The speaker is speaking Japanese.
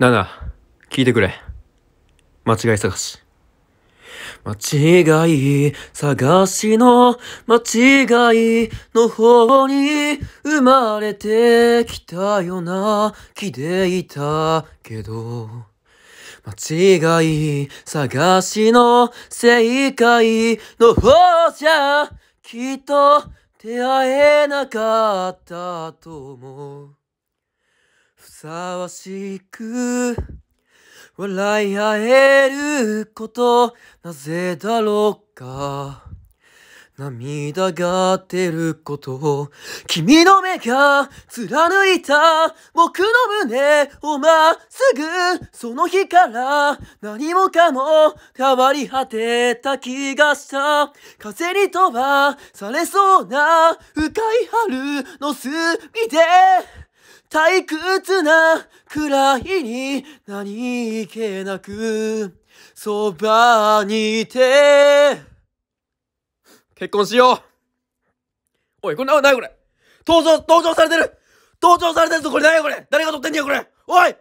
7聞いてくれ間違い探し間違い探しの間違いの方に生まれてきたような気でいたけど間違い探しの正解の方じゃきっと出会えなかったと思うふさわしく笑い合えることなぜだろうか涙が出ること君の目が貫いた僕の胸をまっすぐその日から何もかも変わり果てた気がした風に飛ばされそうな深い春の隅で退屈なくらいに何気なくそばにいて結婚しようおい、これな、なにこれ登場、登場されてる登場されてるぞこれなにこれ誰が撮ってんねやこれおい